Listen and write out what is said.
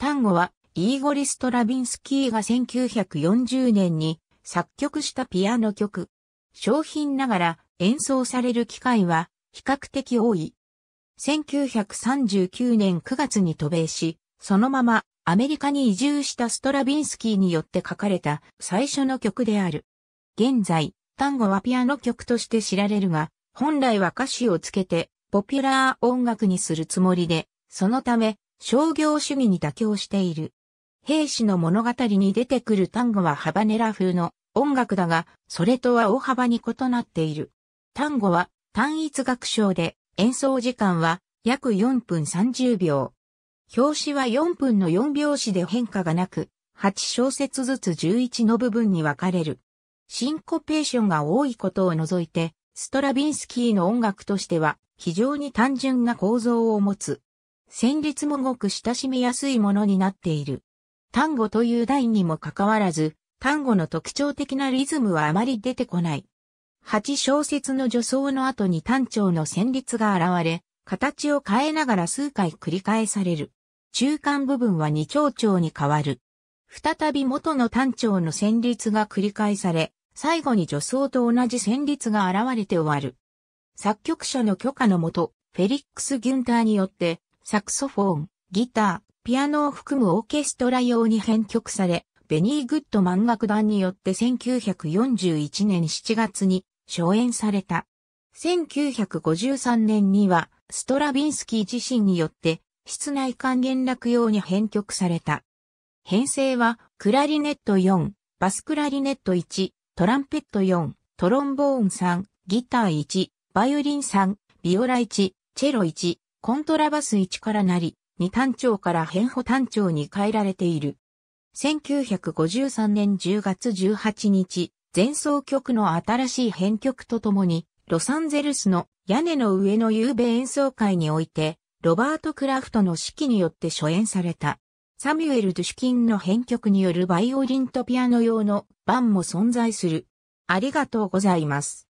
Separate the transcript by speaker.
Speaker 1: 単語は、イーゴリ・ストラビンスキーが1940年に作曲したピアノ曲。商品ながら演奏される機会は比較的多い。1939年9月に渡米し、そのままアメリカに移住したストラビンスキーによって書かれた最初の曲である。現在、単語はピアノ曲として知られるが、本来は歌詞をつけてポピュラー音楽にするつもりで、そのため商業主義に妥協している。兵士の物語に出てくる単語はハバネラ風の音楽だが、それとは大幅に異なっている。単語は単一楽章で演奏時間は約4分30秒。表紙は4分の4拍子で変化がなく、8小節ずつ11の部分に分かれる。シンコペーションが多いことを除いて、ストラビンスキーの音楽としては非常に単純な構造を持つ。旋律もごく親しみやすいものになっている。単語という題にもかかわらず、単語の特徴的なリズムはあまり出てこない。8小節の助走の後に単調の旋律が現れ、形を変えながら数回繰り返される。中間部分は二調調に変わる。再び元の単調の旋律が繰り返され、最後に助走と同じ旋律が現れて終わる。作曲者の許可のもと、フェリックス・ギュンターによって、サクソフォン、ギター、ピアノを含むオーケストラ用に編曲され、ベニー・グッド漫画団によって1941年7月に初演された。1953年には、ストラビンスキー自身によって、室内管弦楽用に編曲された。編成は、クラリネット4、バスクラリネット1、トランペット4、トロンボーン3、ギター1、バイオリン3、ビオラ1、チェロ1、コントラバス1からなり、2単調から変歩単調に変えられている。1953年10月18日、前奏曲の新しい編曲とともに、ロサンゼルスの屋根の上の夕べ演奏会において、ロバート・クラフトの指揮によって初演された。サミュエル・ドゥシュキンの編曲によるバイオリンとピアノ用の版も存在する。ありがとうございます。